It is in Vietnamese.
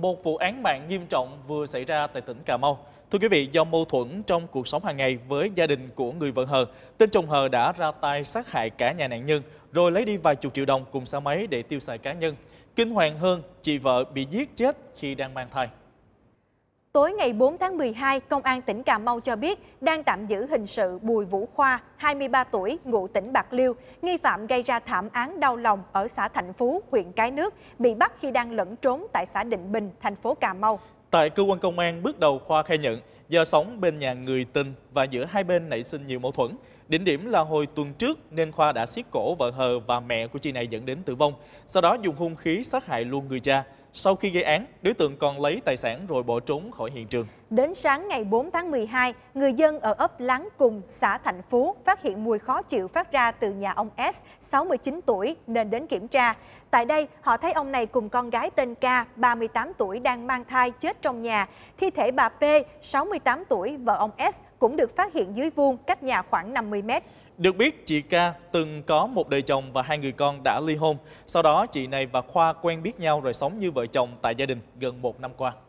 Một vụ án mạng nghiêm trọng vừa xảy ra tại tỉnh Cà Mau. Thưa quý vị, do mâu thuẫn trong cuộc sống hàng ngày với gia đình của người vợ Hờ, tên chồng Hờ đã ra tay sát hại cả nhà nạn nhân, rồi lấy đi vài chục triệu đồng cùng xe máy để tiêu xài cá nhân. Kinh hoàng hơn, chị vợ bị giết chết khi đang mang thai. Tối ngày 4 tháng 12, Công an tỉnh Cà Mau cho biết đang tạm giữ hình sự Bùi Vũ Khoa, 23 tuổi, ngụ tỉnh Bạc Liêu, nghi phạm gây ra thảm án đau lòng ở xã Thạnh Phú, huyện Cái Nước, bị bắt khi đang lẫn trốn tại xã Định Bình, thành phố Cà Mau. Tại cơ quan công an, bước đầu Khoa khai nhận do sống bên nhà người tình và giữa hai bên nảy sinh nhiều mâu thuẫn. Đỉnh điểm là hồi tuần trước nên Khoa đã siết cổ vợ hờ và mẹ của chị này dẫn đến tử vong, sau đó dùng hung khí sát hại luôn người cha. Sau khi gây án, đối tượng còn lấy tài sản rồi bỏ trốn khỏi hiện trường. Đến sáng ngày 4 tháng 12, người dân ở ấp Láng Cùng, xã Thạnh Phú phát hiện mùi khó chịu phát ra từ nhà ông S, 69 tuổi, nên đến kiểm tra. Tại đây, họ thấy ông này cùng con gái tên K, 38 tuổi, đang mang thai chết trong nhà. Thi thể bà P, 68 tuổi, vợ ông S cũng được phát hiện dưới vuông cách nhà khoảng 50 mét. Được biết, chị K từng có một đời chồng và hai người con đã ly hôn. Sau đó, chị này và Khoa quen biết nhau rồi sống như vợ chồng tại gia đình gần một năm qua.